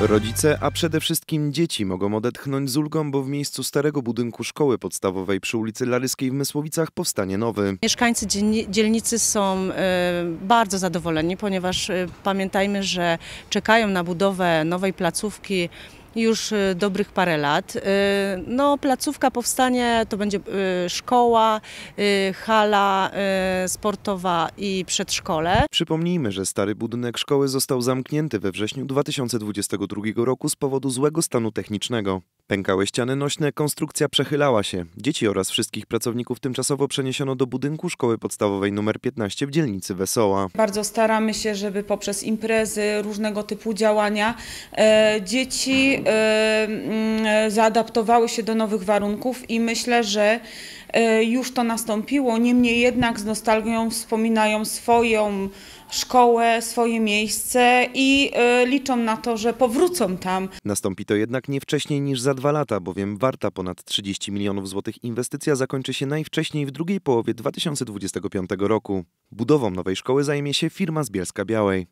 Rodzice, a przede wszystkim dzieci mogą odetchnąć z ulgą, bo w miejscu starego budynku szkoły podstawowej przy ulicy Laryskiej w Mysłowicach powstanie nowy. Mieszkańcy dzielnicy są e, bardzo zadowoleni, ponieważ e, pamiętajmy, że czekają na budowę nowej placówki już y, dobrych parę lat. Y, no, placówka powstanie, to będzie y, szkoła, hala sportowa i przedszkole. Przypomnijmy, że stary budynek szkoły został zamknięty we wrześniu 2022 roku z powodu złego stanu technicznego. Pękały ściany nośne, konstrukcja przechylała się. Dzieci oraz wszystkich pracowników tymczasowo przeniesiono do budynku szkoły podstawowej nr 15 w dzielnicy Wesoła. Bardzo staramy się, żeby poprzez imprezy, różnego typu działania e, dzieci Y, mm, zaadaptowały się do nowych warunków i myślę, że y, już to nastąpiło. Niemniej jednak z nostalgią wspominają swoją szkołę, swoje miejsce i y, liczą na to, że powrócą tam. Nastąpi to jednak nie wcześniej niż za dwa lata, bowiem warta ponad 30 milionów złotych inwestycja zakończy się najwcześniej w drugiej połowie 2025 roku. Budową nowej szkoły zajmie się firma z Bielska Białej.